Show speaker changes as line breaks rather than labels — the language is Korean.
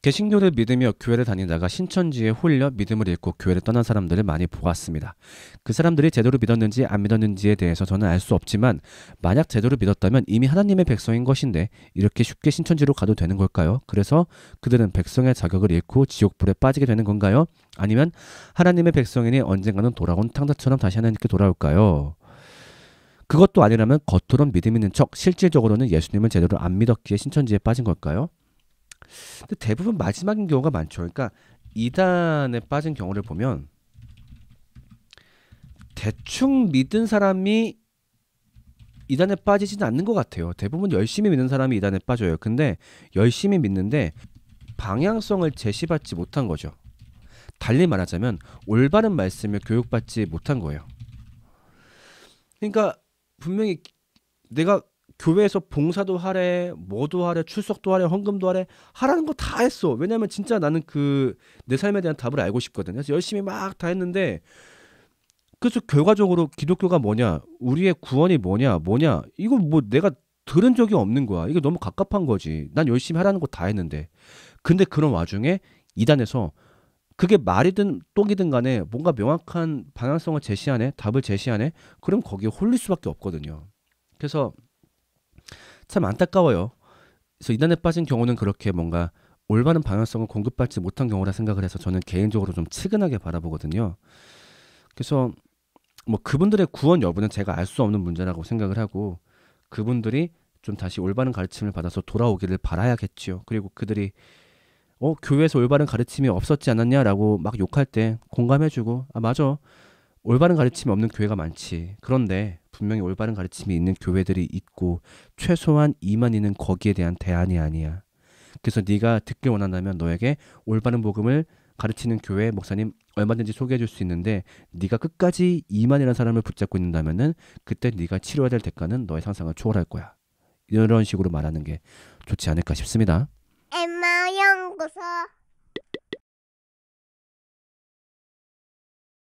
개신교를 믿으며 교회를 다니다가 신천지에 홀려 믿음을 잃고 교회를 떠난 사람들을 많이 보았습니다. 그 사람들이 제대로 믿었는지 안 믿었는지에 대해서 저는 알 수 없지만 만약 제대로 믿었다면 이미 하나님의 백성인 것인데 이렇게 쉽게 신천지로 가도 되는 걸까요? 그래서 그들은 백성의 자격을 잃고 지옥불에 빠지게 되는 건가요? 아니면 하나님의 백성인이 언젠가는 돌아온 탕자처럼 다시 하나님께 돌아올까요? 그것도 아니라면 겉으론 믿음 있는 척 실질적으로는 예수님을 제대로 안 믿었기에 신천지에 빠진 걸까요? 근데 대부분 마지막인 경우가 많죠. 그러니까 2단에 빠진 경우를 보면 대충 믿은 사람이 2단에 빠지진 않는 것 같아요. 대부분 열심히 믿는 사람이 2단에 빠져요. 근데 열심히 믿는데 방향성을 제시받지 못한 거죠. 달리 말하자면 올바른 말씀을 교육받지 못한 거예요. 그러니까 분명히 내가 교회에서 봉사도 하래, 뭐도 하래, 출석도 하래, 헌금도 하래, 하라는 거 다 했어. 왜냐면 진짜 나는 그 내 삶에 대한 답을 알고 싶거든. 그래서 열심히 막 다 했는데 그래서 결과적으로 기독교가 뭐냐, 우리의 구원이 뭐냐, 뭐냐, 이거뭐 내가 들은 적이 없는 거야. 이게 너무 갑갑한 거지. 난 열심히 하라는 거 다 했는데. 근데 그런 와중에 이단에서 그게 말이든 똥이든 간에 뭔가 명확한 방향성을 제시하네, 답을 제시하네, 그럼 거기에 홀릴 수밖에 없거든요. 그래서 참 안타까워요. 그래서 이단에 빠진 경우는 그렇게 뭔가 올바른 방향성을 공급받지 못한 경우라 생각을 해서 저는 개인적으로 좀 측은하게 바라보거든요. 그래서 뭐 그분들의 구원 여부는 제가 알 수 없는 문제라고 생각을 하고 그분들이 좀 다시 올바른 가르침을 받아서 돌아오기를 바라야겠죠 그리고 그들이 어 교회에서 올바른 가르침이 없었지 않았냐라고 막 욕할 때 공감해주고 아 맞아 올바른 가르침이 없는 교회가 많지. 그런데 분명히 올바른 가르침이 있는 교회들이 있고 최소한 이만희는 거기에 대한 대안이 아니야. 그래서 네가 듣길 원한다면 너에게 올바른 복음을 가르치는 교회 목사님 얼마든지 소개해 줄 수 있는데 네가 끝까지 이만이라는 사람을 붙잡고 있는다면은 그때 네가 치료해야 될 대가는 너의 상상을 초월할 거야. 이런 식으로 말하는 게 좋지 않을까 싶습니다.